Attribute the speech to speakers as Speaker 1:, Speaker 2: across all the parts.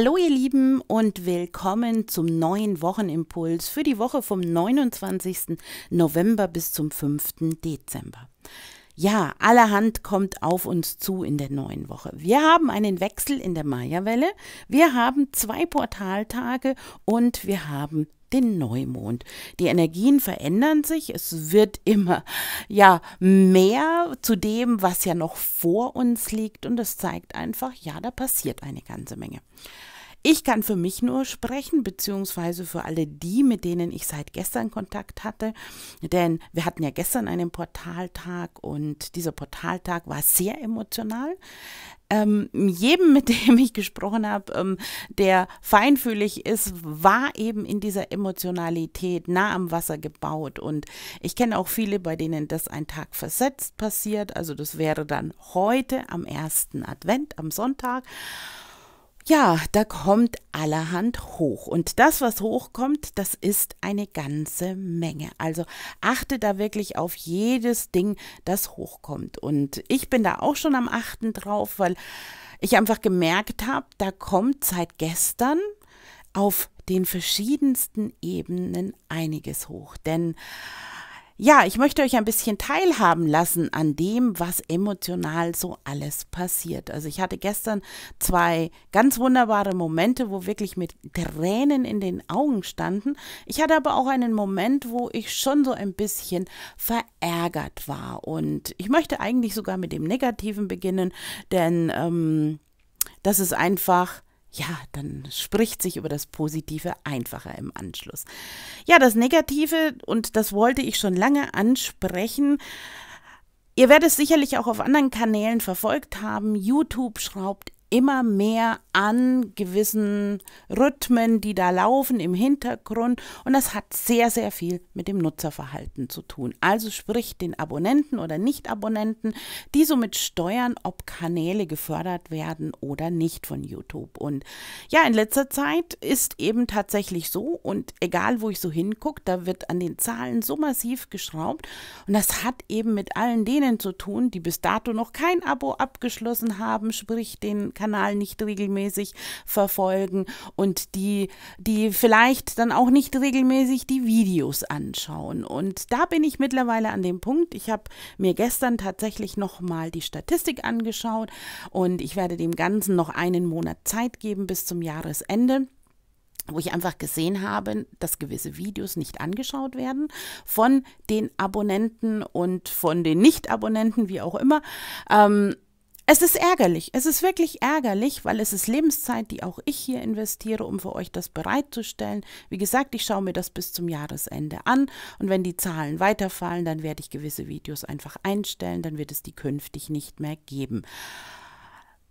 Speaker 1: Hallo ihr Lieben und willkommen zum neuen Wochenimpuls für die Woche vom 29. November bis zum 5. Dezember. Ja, allerhand kommt auf uns zu in der neuen Woche. Wir haben einen Wechsel in der Maya-Welle, wir haben zwei Portaltage und wir haben den Neumond. Die Energien verändern sich, es wird immer ja mehr zu dem, was ja noch vor uns liegt und das zeigt einfach, ja, da passiert eine ganze Menge. Ich kann für mich nur sprechen, beziehungsweise für alle die, mit denen ich seit gestern Kontakt hatte. Denn wir hatten ja gestern einen Portaltag und dieser Portaltag war sehr emotional ähm, jedem, mit dem ich gesprochen habe, ähm, der feinfühlig ist, war eben in dieser Emotionalität nah am Wasser gebaut. Und ich kenne auch viele, bei denen das ein Tag versetzt passiert. Also das wäre dann heute am ersten Advent, am Sonntag. Ja, da kommt allerhand hoch. Und das, was hochkommt, das ist eine ganze Menge. Also achte da wirklich auf jedes Ding, das hochkommt. Und ich bin da auch schon am achten drauf, weil ich einfach gemerkt habe, da kommt seit gestern auf den verschiedensten Ebenen einiges hoch. Denn ja, ich möchte euch ein bisschen teilhaben lassen an dem, was emotional so alles passiert. Also ich hatte gestern zwei ganz wunderbare Momente, wo wirklich mit Tränen in den Augen standen. Ich hatte aber auch einen Moment, wo ich schon so ein bisschen verärgert war. Und ich möchte eigentlich sogar mit dem Negativen beginnen, denn ähm, das ist einfach ja, dann spricht sich über das Positive einfacher im Anschluss. Ja, das Negative, und das wollte ich schon lange ansprechen, Ihr werdet es sicherlich auch auf anderen Kanälen verfolgt haben. YouTube schraubt immer mehr an gewissen Rhythmen, die da laufen im Hintergrund. Und das hat sehr, sehr viel mit dem Nutzerverhalten zu tun. Also sprich den Abonnenten oder Nicht-Abonnenten, die somit steuern, ob Kanäle gefördert werden oder nicht von YouTube. Und ja, in letzter Zeit ist eben tatsächlich so, und egal wo ich so hingucke, da wird an den Zahlen so massiv geschraubt. Und das hat eben mit allen denen zu tun, die bis dato noch kein Abo abgeschlossen haben, sprich den Kanal nicht regelmäßig verfolgen und die, die vielleicht dann auch nicht regelmäßig die Videos anschauen. Und da bin ich mittlerweile an dem Punkt. Ich habe mir gestern tatsächlich nochmal die Statistik angeschaut und ich werde dem Ganzen noch einen Monat Zeit geben bis zum Jahresende wo ich einfach gesehen habe, dass gewisse Videos nicht angeschaut werden von den Abonnenten und von den Nicht-Abonnenten, wie auch immer. Ähm, es ist ärgerlich, es ist wirklich ärgerlich, weil es ist Lebenszeit, die auch ich hier investiere, um für euch das bereitzustellen. Wie gesagt, ich schaue mir das bis zum Jahresende an und wenn die Zahlen weiterfallen, dann werde ich gewisse Videos einfach einstellen, dann wird es die künftig nicht mehr geben.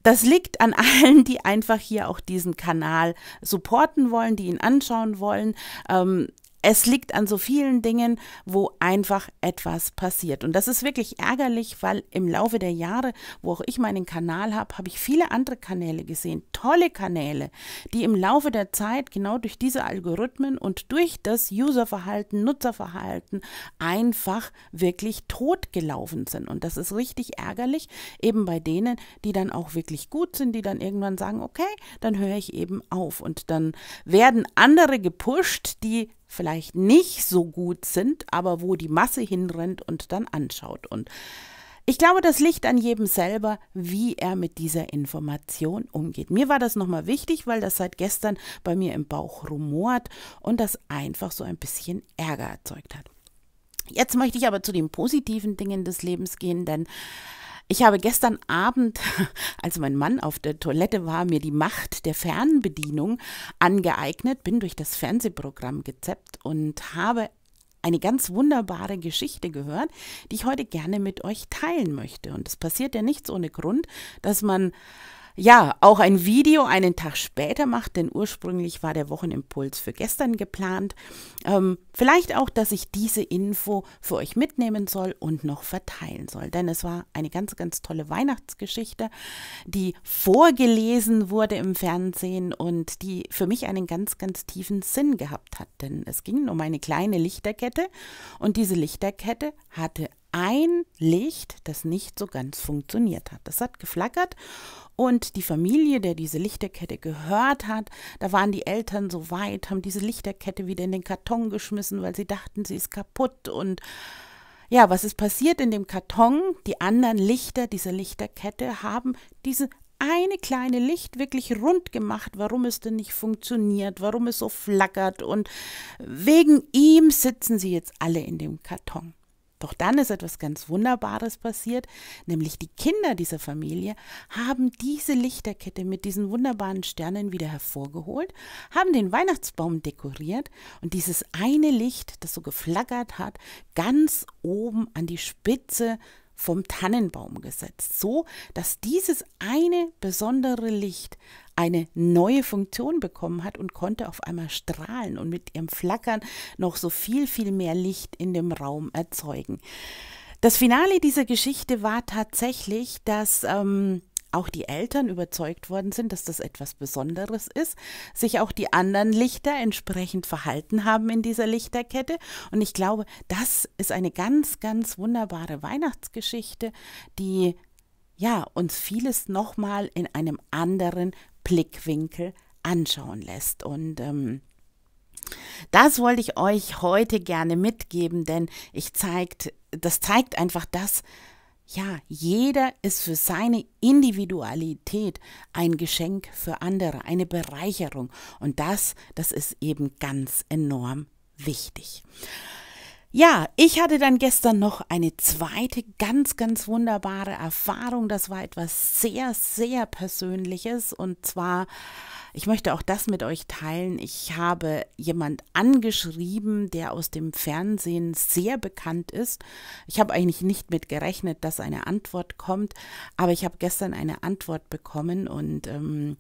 Speaker 1: Das liegt an allen, die einfach hier auch diesen Kanal supporten wollen, die ihn anschauen wollen. Ähm, es liegt an so vielen Dingen, wo einfach etwas passiert. Und das ist wirklich ärgerlich, weil im Laufe der Jahre, wo auch ich meinen Kanal habe, habe ich viele andere Kanäle gesehen, tolle Kanäle, die im Laufe der Zeit genau durch diese Algorithmen und durch das Userverhalten, Nutzerverhalten einfach wirklich totgelaufen sind. Und das ist richtig ärgerlich, eben bei denen, die dann auch wirklich gut sind, die dann irgendwann sagen, okay, dann höre ich eben auf. Und dann werden andere gepusht, die vielleicht nicht so gut sind, aber wo die Masse hinrennt und dann anschaut. Und ich glaube, das liegt an jedem selber, wie er mit dieser Information umgeht. Mir war das nochmal wichtig, weil das seit gestern bei mir im Bauch rumort und das einfach so ein bisschen Ärger erzeugt hat. Jetzt möchte ich aber zu den positiven Dingen des Lebens gehen, denn ich habe gestern Abend, als mein Mann auf der Toilette war, mir die Macht der Fernbedienung angeeignet, bin durch das Fernsehprogramm gezeppt und habe eine ganz wunderbare Geschichte gehört, die ich heute gerne mit euch teilen möchte. Und es passiert ja nichts ohne Grund, dass man ja, auch ein Video einen Tag später macht, denn ursprünglich war der Wochenimpuls für gestern geplant. Ähm, vielleicht auch, dass ich diese Info für euch mitnehmen soll und noch verteilen soll, denn es war eine ganz, ganz tolle Weihnachtsgeschichte, die vorgelesen wurde im Fernsehen und die für mich einen ganz, ganz tiefen Sinn gehabt hat, denn es ging um eine kleine Lichterkette und diese Lichterkette hatte ein Licht, das nicht so ganz funktioniert hat. Das hat geflackert und die Familie, der diese Lichterkette gehört hat, da waren die Eltern so weit, haben diese Lichterkette wieder in den Karton geschmissen, weil sie dachten, sie ist kaputt und ja, was ist passiert in dem Karton? Die anderen Lichter dieser Lichterkette haben diese eine kleine Licht wirklich rund gemacht, warum es denn nicht funktioniert, warum es so flackert und wegen ihm sitzen sie jetzt alle in dem Karton. Doch dann ist etwas ganz Wunderbares passiert, nämlich die Kinder dieser Familie haben diese Lichterkette mit diesen wunderbaren Sternen wieder hervorgeholt, haben den Weihnachtsbaum dekoriert und dieses eine Licht, das so geflackert hat, ganz oben an die Spitze vom Tannenbaum gesetzt, so dass dieses eine besondere Licht eine neue Funktion bekommen hat und konnte auf einmal strahlen und mit ihrem Flackern noch so viel, viel mehr Licht in dem Raum erzeugen. Das Finale dieser Geschichte war tatsächlich, dass ähm, auch die Eltern überzeugt worden sind, dass das etwas Besonderes ist, sich auch die anderen Lichter entsprechend verhalten haben in dieser Lichterkette. Und ich glaube, das ist eine ganz, ganz wunderbare Weihnachtsgeschichte, die ja uns vieles nochmal in einem anderen Blickwinkel anschauen lässt. Und ähm, das wollte ich euch heute gerne mitgeben, denn ich zeigt, das zeigt einfach dass ja, jeder ist für seine Individualität ein Geschenk für andere, eine Bereicherung. Und das, das ist eben ganz enorm wichtig. Ja, ich hatte dann gestern noch eine zweite ganz, ganz wunderbare Erfahrung. Das war etwas sehr, sehr Persönliches und zwar ich möchte auch das mit euch teilen. Ich habe jemand angeschrieben, der aus dem Fernsehen sehr bekannt ist. Ich habe eigentlich nicht mit gerechnet, dass eine Antwort kommt, aber ich habe gestern eine Antwort bekommen und ähm,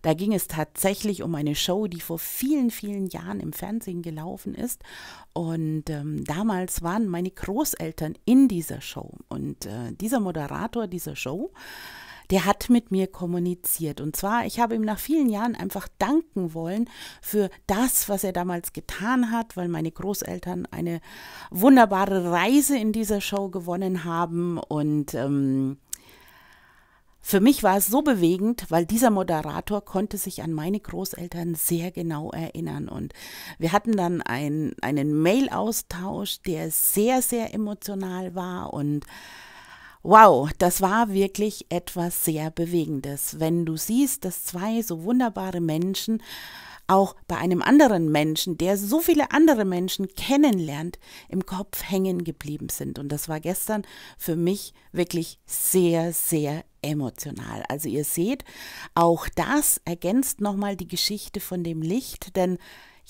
Speaker 1: da ging es tatsächlich um eine Show, die vor vielen, vielen Jahren im Fernsehen gelaufen ist. Und ähm, damals waren meine Großeltern in dieser Show und äh, dieser Moderator dieser Show, der hat mit mir kommuniziert. Und zwar, ich habe ihm nach vielen Jahren einfach danken wollen für das, was er damals getan hat, weil meine Großeltern eine wunderbare Reise in dieser Show gewonnen haben. Und ähm, für mich war es so bewegend, weil dieser Moderator konnte sich an meine Großeltern sehr genau erinnern. Und wir hatten dann ein, einen Mail-Austausch, der sehr, sehr emotional war und Wow, das war wirklich etwas sehr Bewegendes, wenn du siehst, dass zwei so wunderbare Menschen auch bei einem anderen Menschen, der so viele andere Menschen kennenlernt, im Kopf hängen geblieben sind. Und das war gestern für mich wirklich sehr, sehr emotional. Also ihr seht, auch das ergänzt nochmal die Geschichte von dem Licht, denn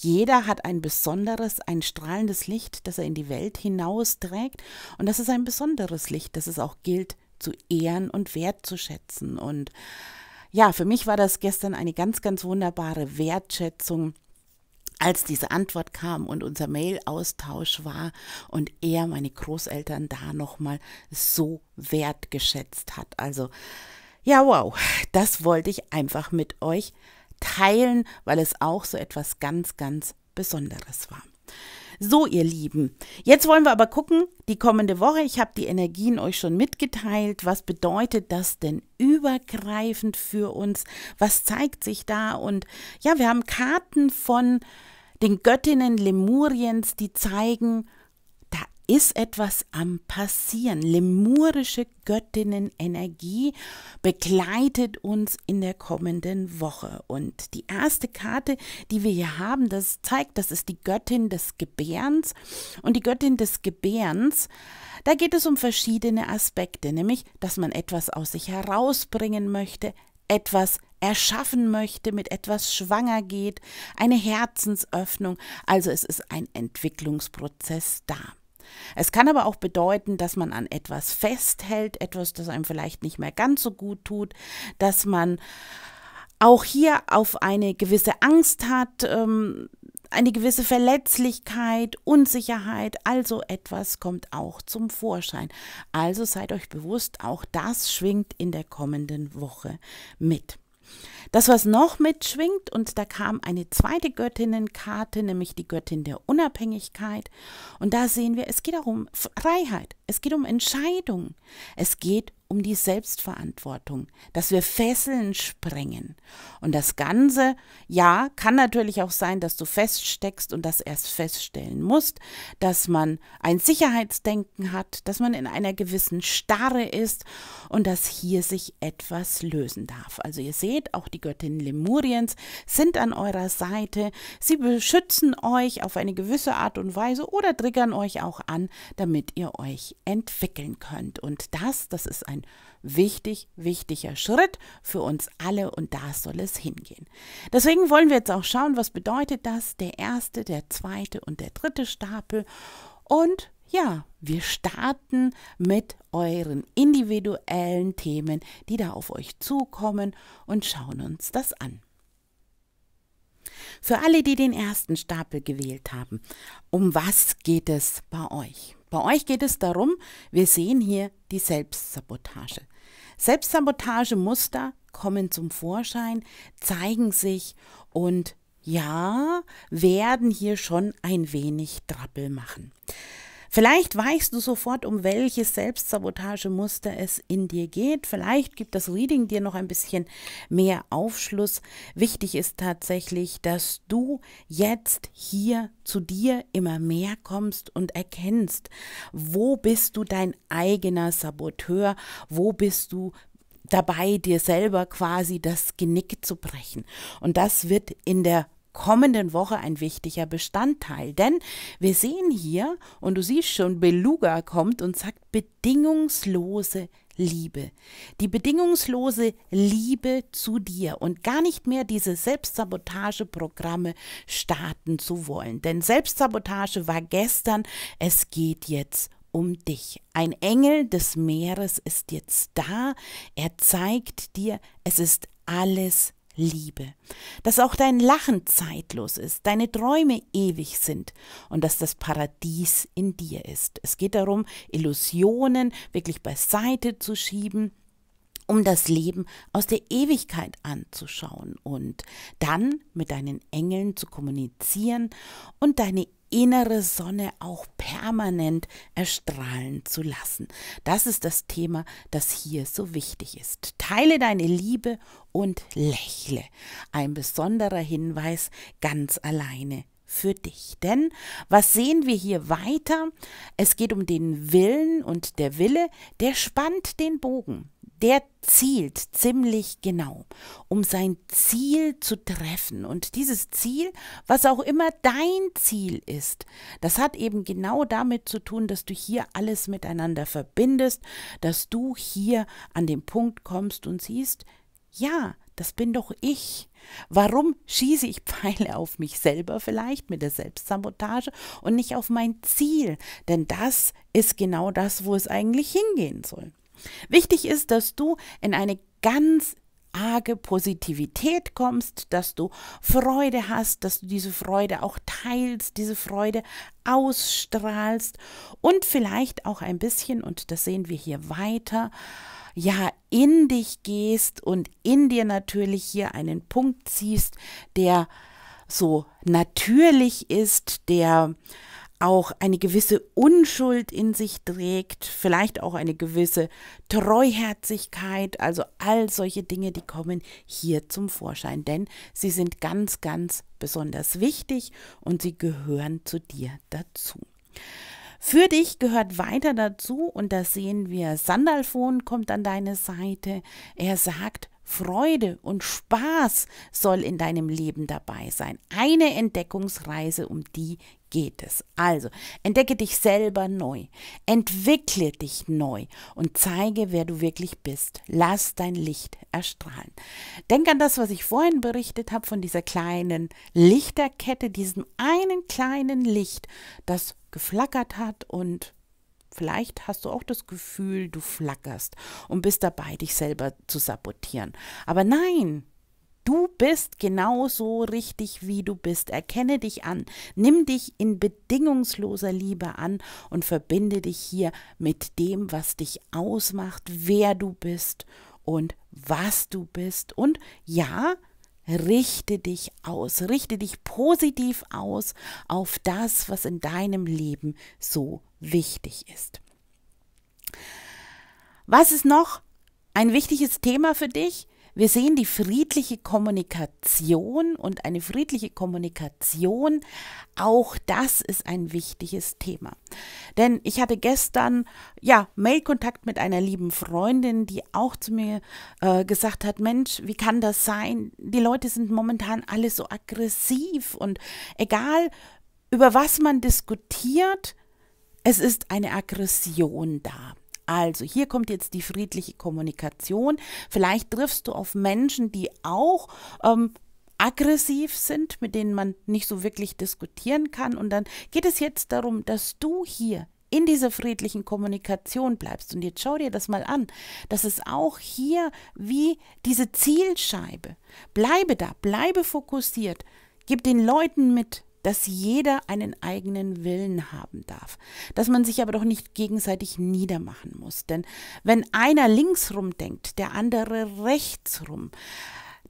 Speaker 1: jeder hat ein besonderes, ein strahlendes Licht, das er in die Welt hinausträgt. Und das ist ein besonderes Licht, das es auch gilt zu ehren und wertzuschätzen. Und ja, für mich war das gestern eine ganz, ganz wunderbare Wertschätzung als diese Antwort kam und unser Mail-Austausch war und er meine Großeltern da nochmal so wertgeschätzt hat. Also, ja, wow, das wollte ich einfach mit euch teilen, weil es auch so etwas ganz, ganz Besonderes war. So, ihr Lieben, jetzt wollen wir aber gucken, die kommende Woche, ich habe die Energien euch schon mitgeteilt, was bedeutet das denn übergreifend für uns, was zeigt sich da und ja, wir haben Karten von den Göttinnen Lemuriens, die zeigen, ist etwas am Passieren. Lemurische Göttinnenenergie begleitet uns in der kommenden Woche. Und die erste Karte, die wir hier haben, das zeigt, das ist die Göttin des Gebärens. Und die Göttin des Gebärens, da geht es um verschiedene Aspekte, nämlich, dass man etwas aus sich herausbringen möchte, etwas erschaffen möchte, mit etwas schwanger geht, eine Herzensöffnung. Also es ist ein Entwicklungsprozess da. Es kann aber auch bedeuten, dass man an etwas festhält, etwas, das einem vielleicht nicht mehr ganz so gut tut, dass man auch hier auf eine gewisse Angst hat, ähm, eine gewisse Verletzlichkeit, Unsicherheit, also etwas kommt auch zum Vorschein. Also seid euch bewusst, auch das schwingt in der kommenden Woche mit. Das, was noch mitschwingt, und da kam eine zweite Göttinnenkarte, nämlich die Göttin der Unabhängigkeit. Und da sehen wir, es geht auch um Freiheit, es geht um Entscheidung, es geht um die Selbstverantwortung, dass wir Fesseln sprengen. Und das Ganze, ja, kann natürlich auch sein, dass du feststeckst und das erst feststellen musst, dass man ein Sicherheitsdenken hat, dass man in einer gewissen Starre ist und dass hier sich etwas lösen darf. Also ihr seht, auch die Göttinnen Lemuriens sind an eurer Seite. Sie beschützen euch auf eine gewisse Art und Weise oder triggern euch auch an, damit ihr euch entwickeln könnt. Und das, das ist ein ein wichtig, wichtiger Schritt für uns alle und da soll es hingehen. Deswegen wollen wir jetzt auch schauen, was bedeutet das, der erste, der zweite und der dritte Stapel. Und ja, wir starten mit euren individuellen Themen, die da auf euch zukommen und schauen uns das an. Für alle, die den ersten Stapel gewählt haben, um was geht es bei euch? Bei euch geht es darum, wir sehen hier die Selbstsabotage. Selbstsabotagemuster kommen zum Vorschein, zeigen sich und ja, werden hier schon ein wenig Drappel machen. Vielleicht weißt du sofort, um welches Selbstsabotagemuster es in dir geht. Vielleicht gibt das Reading dir noch ein bisschen mehr Aufschluss. Wichtig ist tatsächlich, dass du jetzt hier zu dir immer mehr kommst und erkennst, wo bist du dein eigener Saboteur, wo bist du dabei, dir selber quasi das Genick zu brechen. Und das wird in der kommenden Woche ein wichtiger Bestandteil. Denn wir sehen hier, und du siehst schon, Beluga kommt und sagt bedingungslose Liebe. Die bedingungslose Liebe zu dir und gar nicht mehr diese Selbstsabotageprogramme starten zu wollen. Denn Selbstsabotage war gestern, es geht jetzt um dich. Ein Engel des Meeres ist jetzt da. Er zeigt dir, es ist alles Liebe, dass auch dein Lachen zeitlos ist, deine Träume ewig sind und dass das Paradies in dir ist. Es geht darum, Illusionen wirklich beiseite zu schieben um das Leben aus der Ewigkeit anzuschauen und dann mit deinen Engeln zu kommunizieren und deine innere Sonne auch permanent erstrahlen zu lassen. Das ist das Thema, das hier so wichtig ist. Teile deine Liebe und lächle. Ein besonderer Hinweis ganz alleine für dich. Denn was sehen wir hier weiter? Es geht um den Willen und der Wille, der spannt den Bogen. Der zielt ziemlich genau, um sein Ziel zu treffen. Und dieses Ziel, was auch immer dein Ziel ist, das hat eben genau damit zu tun, dass du hier alles miteinander verbindest, dass du hier an den Punkt kommst und siehst, ja, das bin doch ich. Warum schieße ich Pfeile auf mich selber vielleicht mit der Selbstsabotage und nicht auf mein Ziel? Denn das ist genau das, wo es eigentlich hingehen soll. Wichtig ist, dass du in eine ganz arge Positivität kommst, dass du Freude hast, dass du diese Freude auch teilst, diese Freude ausstrahlst und vielleicht auch ein bisschen, und das sehen wir hier weiter, ja, in dich gehst und in dir natürlich hier einen Punkt ziehst, der so natürlich ist, der auch eine gewisse Unschuld in sich trägt, vielleicht auch eine gewisse Treuherzigkeit, also all solche Dinge, die kommen hier zum Vorschein, denn sie sind ganz, ganz besonders wichtig und sie gehören zu dir dazu. Für dich gehört weiter dazu, und da sehen wir, Sandalfon kommt an deine Seite. Er sagt, Freude und Spaß soll in deinem Leben dabei sein. Eine Entdeckungsreise, um die geht es. Also, entdecke dich selber neu, entwickle dich neu und zeige, wer du wirklich bist. Lass dein Licht erstrahlen. Denk an das, was ich vorhin berichtet habe von dieser kleinen Lichterkette, diesem einen kleinen Licht, das geflackert hat und Vielleicht hast du auch das Gefühl, du flackerst und bist dabei, dich selber zu sabotieren. Aber nein, Du bist genauso richtig, wie du bist. Erkenne dich an, nimm dich in bedingungsloser Liebe an und verbinde dich hier mit dem, was dich ausmacht, wer du bist und was du bist. Und ja, richte dich aus, richte dich positiv aus auf das, was in deinem Leben so ist wichtig ist. Was ist noch ein wichtiges Thema für dich? Wir sehen die friedliche Kommunikation und eine friedliche Kommunikation, auch das ist ein wichtiges Thema. Denn ich hatte gestern ja Mailkontakt mit einer lieben Freundin, die auch zu mir äh, gesagt hat, Mensch, wie kann das sein? Die Leute sind momentan alle so aggressiv und egal über was man diskutiert, es ist eine Aggression da. Also, hier kommt jetzt die friedliche Kommunikation. Vielleicht triffst du auf Menschen, die auch ähm, aggressiv sind, mit denen man nicht so wirklich diskutieren kann. Und dann geht es jetzt darum, dass du hier in dieser friedlichen Kommunikation bleibst. Und jetzt schau dir das mal an. Das ist auch hier wie diese Zielscheibe. Bleibe da, bleibe fokussiert. Gib den Leuten mit, dass jeder einen eigenen Willen haben darf, dass man sich aber doch nicht gegenseitig niedermachen muss. Denn wenn einer linksrum denkt, der andere rechtsrum,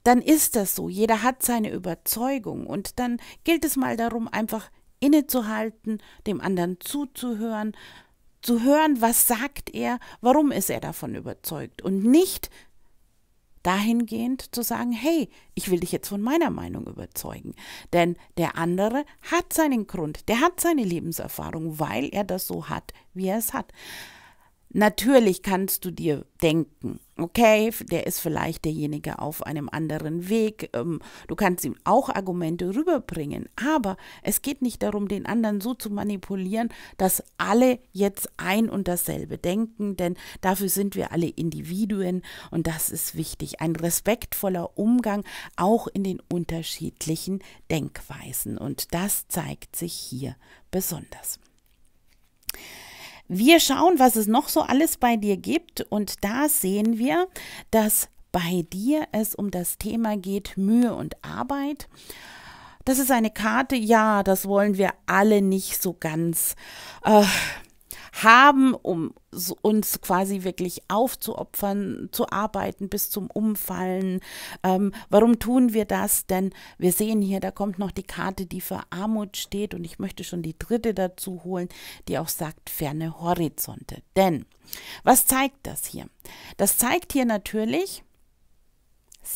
Speaker 1: dann ist das so. Jeder hat seine Überzeugung und dann gilt es mal darum, einfach innezuhalten, dem anderen zuzuhören, zu hören, was sagt er, warum ist er davon überzeugt und nicht dahingehend zu sagen, hey, ich will dich jetzt von meiner Meinung überzeugen. Denn der andere hat seinen Grund, der hat seine Lebenserfahrung, weil er das so hat, wie er es hat. Natürlich kannst du dir denken, okay, der ist vielleicht derjenige auf einem anderen Weg. Ähm, du kannst ihm auch Argumente rüberbringen, aber es geht nicht darum, den anderen so zu manipulieren, dass alle jetzt ein und dasselbe denken, denn dafür sind wir alle Individuen und das ist wichtig. Ein respektvoller Umgang auch in den unterschiedlichen Denkweisen und das zeigt sich hier besonders. Wir schauen, was es noch so alles bei dir gibt und da sehen wir, dass bei dir es um das Thema geht Mühe und Arbeit. Das ist eine Karte, ja, das wollen wir alle nicht so ganz. Äh, haben, um uns quasi wirklich aufzuopfern, zu arbeiten bis zum Umfallen. Ähm, warum tun wir das? Denn wir sehen hier, da kommt noch die Karte, die für Armut steht und ich möchte schon die dritte dazu holen, die auch sagt ferne Horizonte. Denn was zeigt das hier? Das zeigt hier natürlich,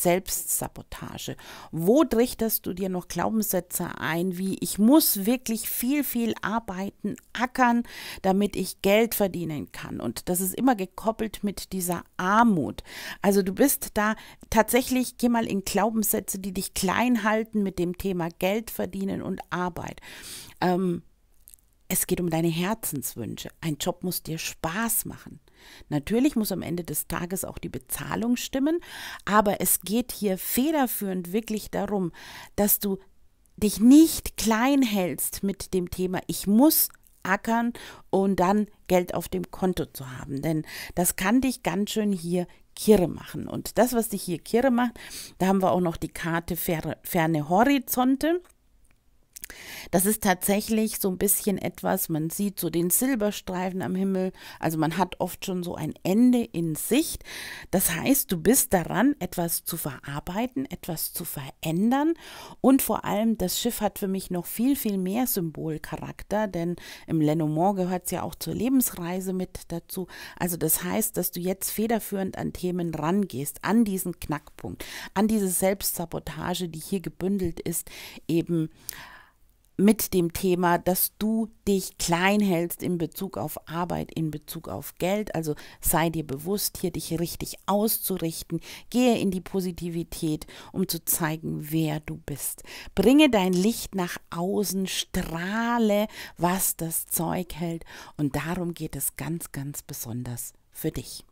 Speaker 1: Selbstsabotage? Wo trichterst du dir noch Glaubenssätze ein, wie ich muss wirklich viel, viel arbeiten, ackern, damit ich Geld verdienen kann? Und das ist immer gekoppelt mit dieser Armut. Also du bist da tatsächlich, geh mal in Glaubenssätze, die dich klein halten mit dem Thema Geld verdienen und Arbeit. Ähm, es geht um deine Herzenswünsche. Ein Job muss dir Spaß machen. Natürlich muss am Ende des Tages auch die Bezahlung stimmen, aber es geht hier federführend wirklich darum, dass du dich nicht klein hältst mit dem Thema, ich muss ackern und dann Geld auf dem Konto zu haben. Denn das kann dich ganz schön hier kirre machen. Und das, was dich hier kirre macht, da haben wir auch noch die Karte Ferne Horizonte. Das ist tatsächlich so ein bisschen etwas, man sieht so den Silberstreifen am Himmel, also man hat oft schon so ein Ende in Sicht. Das heißt, du bist daran, etwas zu verarbeiten, etwas zu verändern und vor allem das Schiff hat für mich noch viel, viel mehr Symbolcharakter, denn im Lenormand gehört es ja auch zur Lebensreise mit dazu. Also das heißt, dass du jetzt federführend an Themen rangehst, an diesen Knackpunkt, an diese Selbstsabotage, die hier gebündelt ist, eben mit dem Thema, dass du dich klein hältst in Bezug auf Arbeit, in Bezug auf Geld. Also sei dir bewusst, hier dich richtig auszurichten. Gehe in die Positivität, um zu zeigen, wer du bist. Bringe dein Licht nach außen, strahle, was das Zeug hält. Und darum geht es ganz, ganz besonders für dich.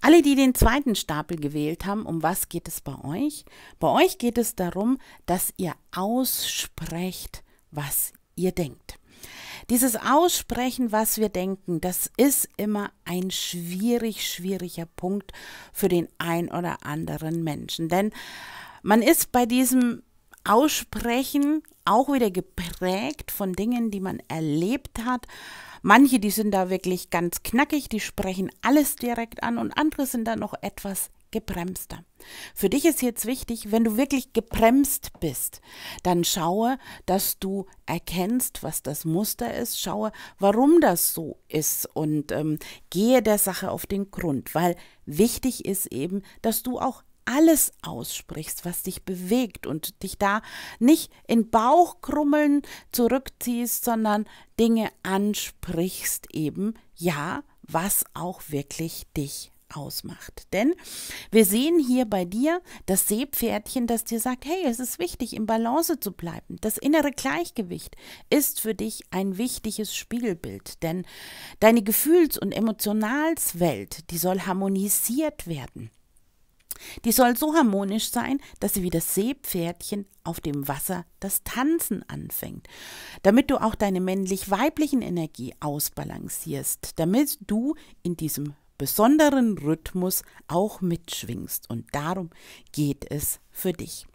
Speaker 1: Alle, die den zweiten Stapel gewählt haben, um was geht es bei euch? Bei euch geht es darum, dass ihr aussprecht, was ihr denkt. Dieses Aussprechen, was wir denken, das ist immer ein schwierig, schwieriger Punkt für den ein oder anderen Menschen. Denn man ist bei diesem Aussprechen auch wieder geprägt von Dingen, die man erlebt hat. Manche, die sind da wirklich ganz knackig, die sprechen alles direkt an und andere sind da noch etwas gebremster. Für dich ist jetzt wichtig, wenn du wirklich gebremst bist, dann schaue, dass du erkennst, was das Muster ist, schaue, warum das so ist und ähm, gehe der Sache auf den Grund, weil wichtig ist eben, dass du auch alles aussprichst, was dich bewegt und dich da nicht in Bauchkrummeln zurückziehst, sondern Dinge ansprichst eben, ja, was auch wirklich dich ausmacht. Denn wir sehen hier bei dir das Seepferdchen, das dir sagt, hey, es ist wichtig, im Balance zu bleiben. Das innere Gleichgewicht ist für dich ein wichtiges Spiegelbild, denn deine Gefühls- und Emotionalswelt, die soll harmonisiert werden. Die soll so harmonisch sein, dass sie wie das Seepferdchen auf dem Wasser das Tanzen anfängt, damit du auch deine männlich-weiblichen Energie ausbalancierst, damit du in diesem besonderen Rhythmus auch mitschwingst. Und darum geht es für dich.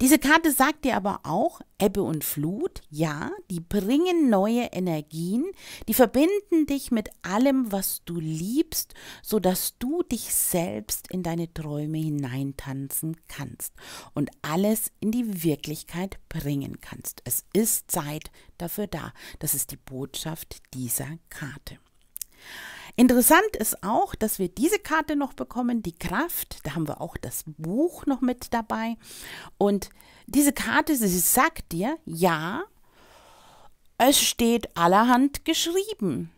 Speaker 1: Diese Karte sagt dir aber auch, Ebbe und Flut, ja, die bringen neue Energien, die verbinden dich mit allem, was du liebst, sodass du dich selbst in deine Träume hineintanzen kannst und alles in die Wirklichkeit bringen kannst. Es ist Zeit dafür da. Das ist die Botschaft dieser Karte. Interessant ist auch, dass wir diese Karte noch bekommen, die Kraft. Da haben wir auch das Buch noch mit dabei. Und diese Karte, sie sagt dir, ja, es steht allerhand geschrieben.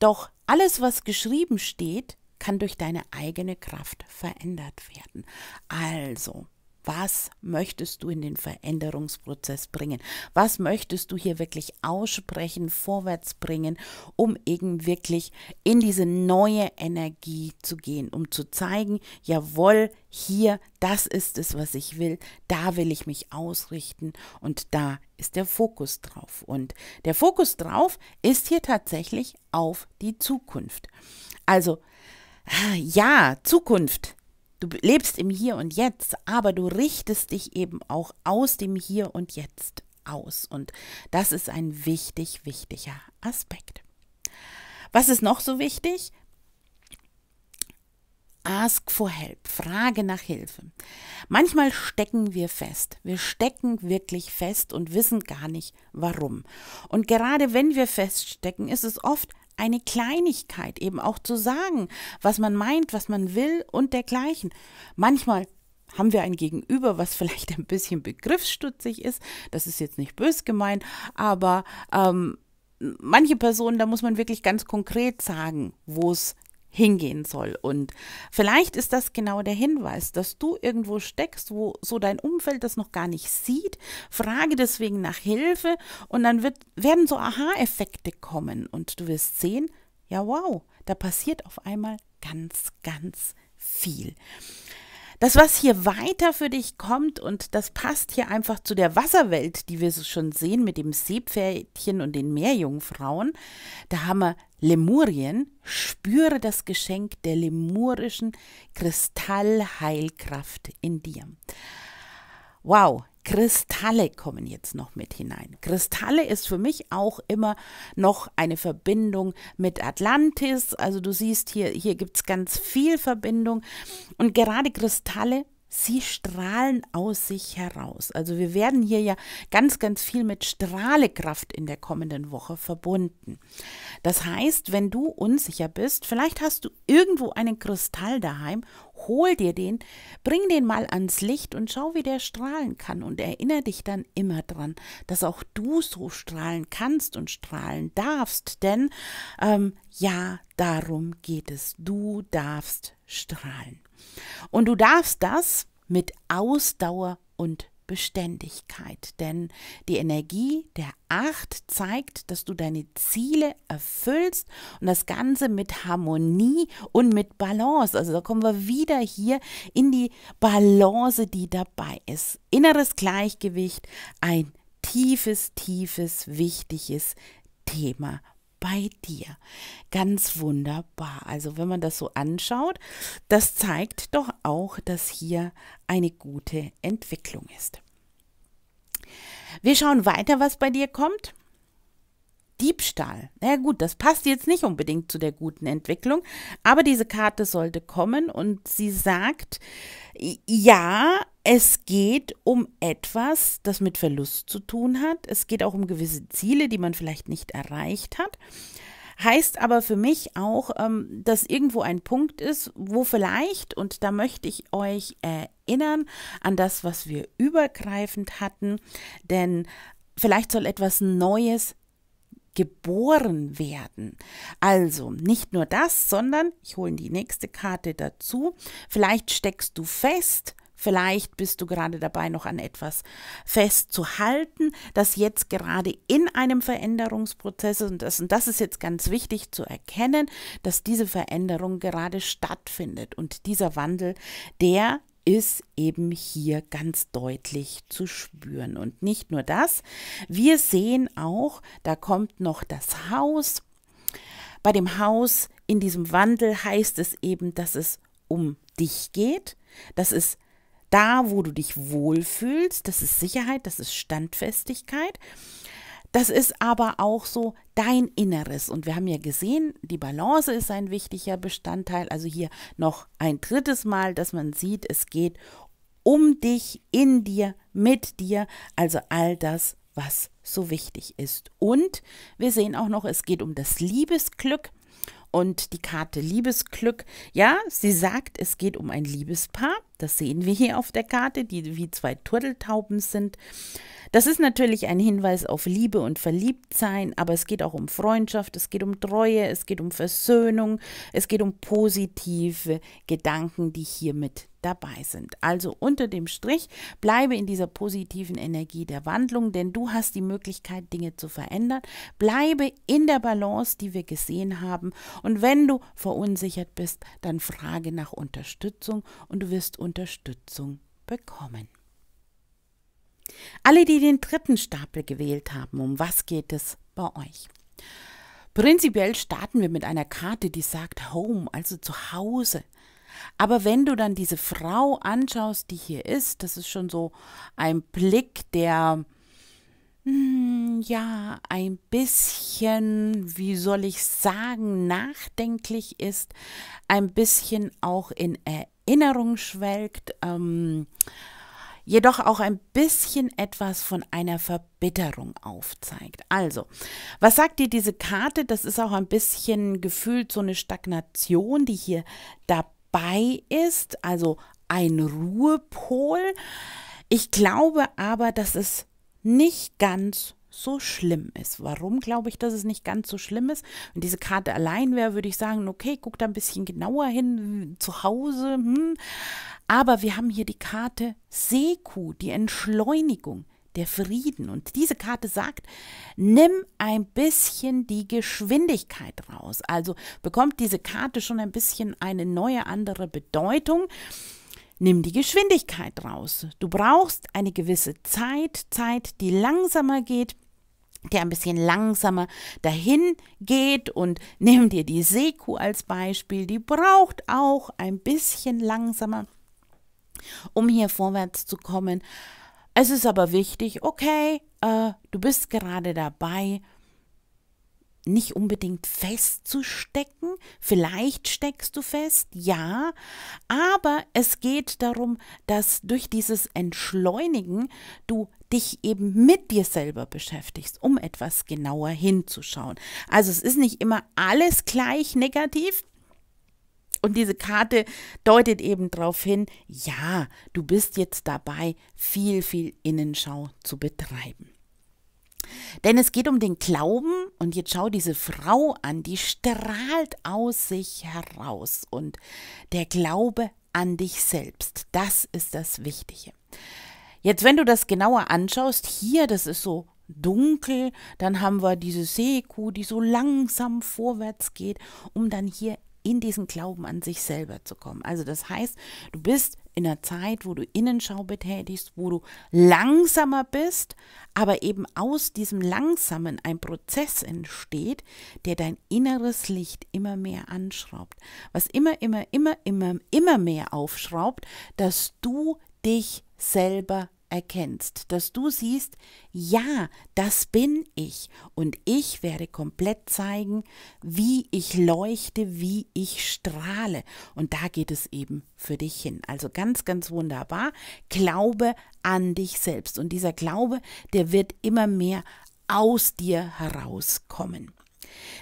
Speaker 1: Doch alles, was geschrieben steht, kann durch deine eigene Kraft verändert werden. Also, was möchtest du in den Veränderungsprozess bringen? Was möchtest du hier wirklich aussprechen, vorwärts bringen, um eben wirklich in diese neue Energie zu gehen, um zu zeigen, jawohl, hier, das ist es, was ich will, da will ich mich ausrichten und da ist der Fokus drauf. Und der Fokus drauf ist hier tatsächlich auf die Zukunft. Also, ja, Zukunft Du lebst im Hier und Jetzt, aber du richtest dich eben auch aus dem Hier und Jetzt aus. Und das ist ein wichtig, wichtiger Aspekt. Was ist noch so wichtig? Ask for help, frage nach Hilfe. Manchmal stecken wir fest. Wir stecken wirklich fest und wissen gar nicht warum. Und gerade wenn wir feststecken, ist es oft eine Kleinigkeit eben auch zu sagen, was man meint, was man will und dergleichen. Manchmal haben wir ein Gegenüber, was vielleicht ein bisschen begriffsstutzig ist. Das ist jetzt nicht bös gemeint, aber ähm, manche Personen, da muss man wirklich ganz konkret sagen, wo es hingehen soll. Und vielleicht ist das genau der Hinweis, dass du irgendwo steckst, wo so dein Umfeld das noch gar nicht sieht. Frage deswegen nach Hilfe und dann wird, werden so Aha-Effekte kommen und du wirst sehen, ja wow, da passiert auf einmal ganz, ganz viel. Das, was hier weiter für dich kommt, und das passt hier einfach zu der Wasserwelt, die wir so schon sehen mit dem Seepferdchen und den Meerjungfrauen, da haben wir Lemurien, spüre das Geschenk der lemurischen Kristallheilkraft in dir. Wow, Kristalle kommen jetzt noch mit hinein. Kristalle ist für mich auch immer noch eine Verbindung mit Atlantis. Also du siehst hier, hier gibt es ganz viel Verbindung. Und gerade Kristalle sie strahlen aus sich heraus. Also wir werden hier ja ganz, ganz viel mit Strahlekraft in der kommenden Woche verbunden. Das heißt, wenn du unsicher bist, vielleicht hast du irgendwo einen Kristall daheim, hol dir den, bring den mal ans Licht und schau, wie der strahlen kann und erinnere dich dann immer dran, dass auch du so strahlen kannst und strahlen darfst, denn ähm, ja, darum geht es. Du darfst strahlen. Und du darfst das mit Ausdauer und Beständigkeit, denn die Energie der Acht zeigt, dass du deine Ziele erfüllst und das Ganze mit Harmonie und mit Balance. Also da kommen wir wieder hier in die Balance, die dabei ist. Inneres Gleichgewicht, ein tiefes, tiefes, wichtiges Thema bei dir. Ganz wunderbar. Also wenn man das so anschaut, das zeigt doch auch, dass hier eine gute Entwicklung ist. Wir schauen weiter, was bei dir kommt. Diebstahl. Na ja, gut, das passt jetzt nicht unbedingt zu der guten Entwicklung, aber diese Karte sollte kommen und sie sagt, ja, es geht um etwas, das mit Verlust zu tun hat. Es geht auch um gewisse Ziele, die man vielleicht nicht erreicht hat. Heißt aber für mich auch, ähm, dass irgendwo ein Punkt ist, wo vielleicht, und da möchte ich euch erinnern an das, was wir übergreifend hatten, denn vielleicht soll etwas Neues geboren werden. Also nicht nur das, sondern ich hole die nächste Karte dazu. Vielleicht steckst du fest, Vielleicht bist du gerade dabei, noch an etwas festzuhalten, das jetzt gerade in einem Veränderungsprozess ist. Und das, und das ist jetzt ganz wichtig zu erkennen, dass diese Veränderung gerade stattfindet. Und dieser Wandel, der ist eben hier ganz deutlich zu spüren. Und nicht nur das, wir sehen auch, da kommt noch das Haus. Bei dem Haus in diesem Wandel heißt es eben, dass es um dich geht, Das ist da, wo du dich wohlfühlst, das ist Sicherheit, das ist Standfestigkeit. Das ist aber auch so dein Inneres. Und wir haben ja gesehen, die Balance ist ein wichtiger Bestandteil. Also hier noch ein drittes Mal, dass man sieht, es geht um dich, in dir, mit dir. Also all das, was so wichtig ist. Und wir sehen auch noch, es geht um das Liebesglück und die Karte Liebesglück. Ja, sie sagt, es geht um ein Liebespaar. Das sehen wir hier auf der Karte, die wie zwei Turteltauben sind. Das ist natürlich ein Hinweis auf Liebe und Verliebtsein, aber es geht auch um Freundschaft, es geht um Treue, es geht um Versöhnung, es geht um positive Gedanken, die hiermit dabei sind. Also unter dem Strich bleibe in dieser positiven Energie der Wandlung, denn du hast die Möglichkeit, Dinge zu verändern. Bleibe in der Balance, die wir gesehen haben. Und wenn du verunsichert bist, dann frage nach Unterstützung und du wirst Unterstützung bekommen. Alle, die den dritten Stapel gewählt haben, um was geht es bei euch? Prinzipiell starten wir mit einer Karte, die sagt Home, also zu Hause. Aber wenn du dann diese Frau anschaust, die hier ist, das ist schon so ein Blick, der hm, ja ein bisschen, wie soll ich sagen, nachdenklich ist, ein bisschen auch in Erinnerung. Erinnerung schwelgt, ähm, jedoch auch ein bisschen etwas von einer Verbitterung aufzeigt. Also, was sagt dir diese Karte? Das ist auch ein bisschen gefühlt so eine Stagnation, die hier dabei ist, also ein Ruhepol. Ich glaube aber, dass es nicht ganz so schlimm ist. Warum glaube ich, dass es nicht ganz so schlimm ist? Wenn diese Karte allein wäre, würde ich sagen, okay, guck da ein bisschen genauer hin, zu Hause. Hm. Aber wir haben hier die Karte Seku, die Entschleunigung, der Frieden. Und diese Karte sagt, nimm ein bisschen die Geschwindigkeit raus. Also bekommt diese Karte schon ein bisschen eine neue, andere Bedeutung. Nimm die Geschwindigkeit raus. Du brauchst eine gewisse Zeit, Zeit, die langsamer geht, der ein bisschen langsamer dahin geht und nimm dir die Seku als Beispiel, die braucht auch ein bisschen langsamer, um hier vorwärts zu kommen. Es ist aber wichtig, okay, äh, du bist gerade dabei, nicht unbedingt festzustecken. Vielleicht steckst du fest, ja, aber es geht darum, dass durch dieses Entschleunigen du dich eben mit dir selber beschäftigst, um etwas genauer hinzuschauen. Also es ist nicht immer alles gleich negativ, und diese Karte deutet eben darauf hin, ja, du bist jetzt dabei, viel, viel Innenschau zu betreiben. Denn es geht um den Glauben und jetzt schau diese Frau an, die strahlt aus sich heraus und der Glaube an dich selbst, das ist das Wichtige. Jetzt, wenn du das genauer anschaust, hier, das ist so dunkel, dann haben wir diese Seekuh, die so langsam vorwärts geht, um dann hier in diesen Glauben an sich selber zu kommen. Also das heißt, du bist in einer Zeit, wo du Innenschau betätigst, wo du langsamer bist, aber eben aus diesem Langsamen ein Prozess entsteht, der dein inneres Licht immer mehr anschraubt. Was immer, immer, immer, immer, immer mehr aufschraubt, dass du dich selber erkennst, dass du siehst, ja, das bin ich und ich werde komplett zeigen, wie ich leuchte, wie ich strahle. Und da geht es eben für dich hin. Also ganz, ganz wunderbar. Glaube an dich selbst. Und dieser Glaube, der wird immer mehr aus dir herauskommen.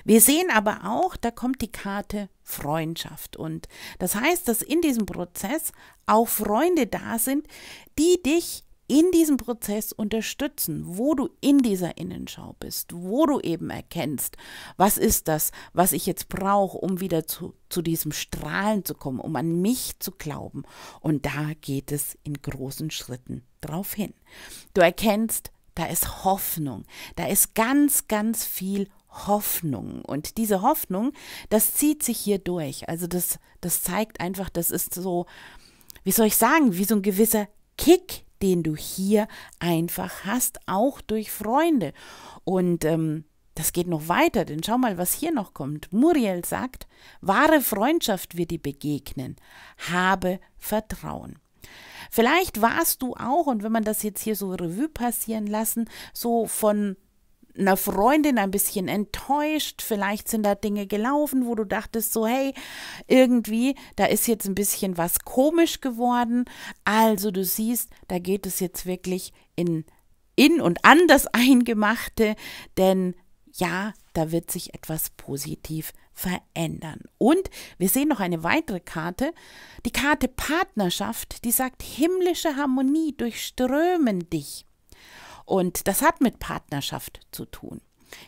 Speaker 1: Wir sehen aber auch, da kommt die Karte Freundschaft. Und das heißt, dass in diesem Prozess auch Freunde da sind, die dich in diesem Prozess unterstützen, wo du in dieser Innenschau bist, wo du eben erkennst, was ist das, was ich jetzt brauche, um wieder zu, zu diesem Strahlen zu kommen, um an mich zu glauben. Und da geht es in großen Schritten drauf hin. Du erkennst, da ist Hoffnung, da ist ganz, ganz viel Hoffnung. Hoffnung. Und diese Hoffnung, das zieht sich hier durch. Also das, das zeigt einfach, das ist so, wie soll ich sagen, wie so ein gewisser Kick, den du hier einfach hast, auch durch Freunde. Und ähm, das geht noch weiter, denn schau mal, was hier noch kommt. Muriel sagt, wahre Freundschaft wird dir begegnen. Habe Vertrauen. Vielleicht warst du auch, und wenn man das jetzt hier so Revue passieren lassen, so von einer Freundin ein bisschen enttäuscht. Vielleicht sind da Dinge gelaufen, wo du dachtest, so, hey, irgendwie, da ist jetzt ein bisschen was komisch geworden. Also du siehst, da geht es jetzt wirklich in, in und an das Eingemachte, denn ja, da wird sich etwas positiv verändern. Und wir sehen noch eine weitere Karte, die Karte Partnerschaft, die sagt, himmlische Harmonie durchströmen dich. Und das hat mit Partnerschaft zu tun.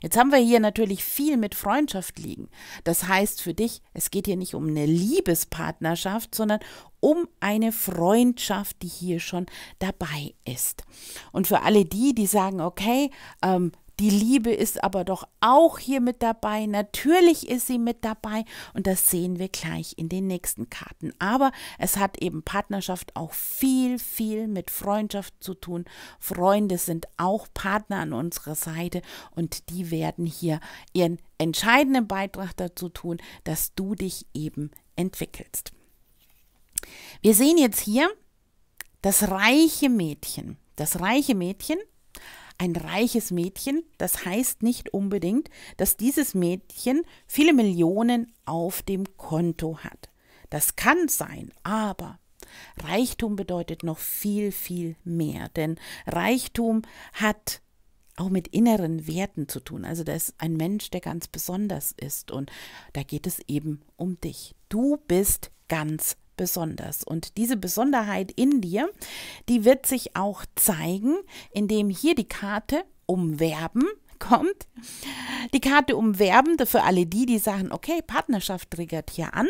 Speaker 1: Jetzt haben wir hier natürlich viel mit Freundschaft liegen. Das heißt für dich, es geht hier nicht um eine Liebespartnerschaft, sondern um eine Freundschaft, die hier schon dabei ist. Und für alle die, die sagen, okay, ähm, die Liebe ist aber doch auch hier mit dabei. Natürlich ist sie mit dabei und das sehen wir gleich in den nächsten Karten. Aber es hat eben Partnerschaft auch viel, viel mit Freundschaft zu tun. Freunde sind auch Partner an unserer Seite und die werden hier ihren entscheidenden Beitrag dazu tun, dass du dich eben entwickelst. Wir sehen jetzt hier das reiche Mädchen. Das reiche Mädchen ein reiches Mädchen, das heißt nicht unbedingt, dass dieses Mädchen viele Millionen auf dem Konto hat. Das kann sein, aber Reichtum bedeutet noch viel, viel mehr, denn Reichtum hat auch mit inneren Werten zu tun. Also da ist ein Mensch, der ganz besonders ist und da geht es eben um dich. Du bist ganz besonders. Und diese Besonderheit in dir, die wird sich auch zeigen, indem hier die Karte umwerben kommt. Die Karte umwerben für alle die, die sagen, okay, Partnerschaft triggert hier an.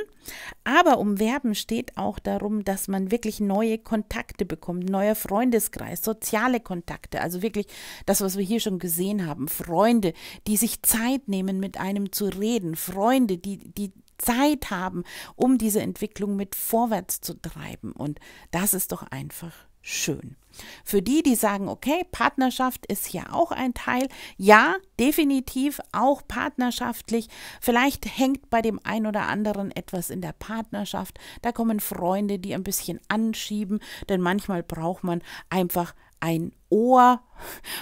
Speaker 1: Aber umwerben steht auch darum, dass man wirklich neue Kontakte bekommt, neuer Freundeskreis, soziale Kontakte. Also wirklich das, was wir hier schon gesehen haben. Freunde, die sich Zeit nehmen, mit einem zu reden. Freunde, die, die Zeit haben, um diese Entwicklung mit vorwärts zu treiben. Und das ist doch einfach schön. Für die, die sagen, okay, Partnerschaft ist ja auch ein Teil. Ja, definitiv auch partnerschaftlich. Vielleicht hängt bei dem einen oder anderen etwas in der Partnerschaft. Da kommen Freunde, die ein bisschen anschieben, denn manchmal braucht man einfach ein Ohr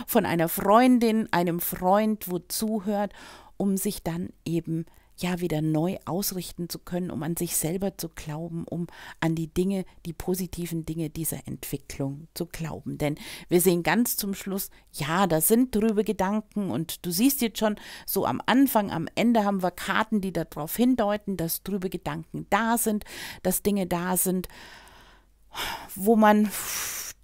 Speaker 1: von einer Freundin, einem Freund, wo zuhört, um sich dann eben zu ja wieder neu ausrichten zu können, um an sich selber zu glauben, um an die Dinge, die positiven Dinge dieser Entwicklung zu glauben. Denn wir sehen ganz zum Schluss, ja, da sind drüber Gedanken und du siehst jetzt schon, so am Anfang, am Ende haben wir Karten, die darauf hindeuten, dass drüber Gedanken da sind, dass Dinge da sind, wo man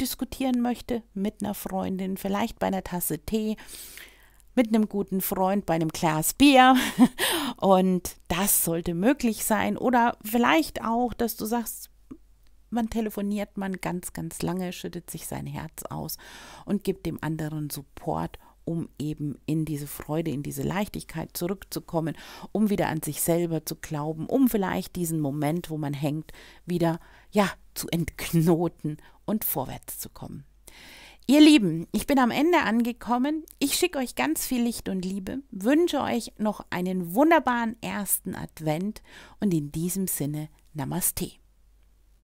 Speaker 1: diskutieren möchte mit einer Freundin, vielleicht bei einer Tasse Tee, mit einem guten Freund bei einem Glas Bier. Und das sollte möglich sein. Oder vielleicht auch, dass du sagst, man telefoniert man ganz, ganz lange, schüttet sich sein Herz aus und gibt dem anderen Support, um eben in diese Freude, in diese Leichtigkeit zurückzukommen, um wieder an sich selber zu glauben, um vielleicht diesen Moment, wo man hängt, wieder ja zu entknoten und vorwärts zu kommen. Ihr Lieben, ich bin am Ende angekommen. Ich schicke euch ganz viel Licht und Liebe, wünsche euch noch einen wunderbaren ersten Advent und in diesem Sinne Namaste.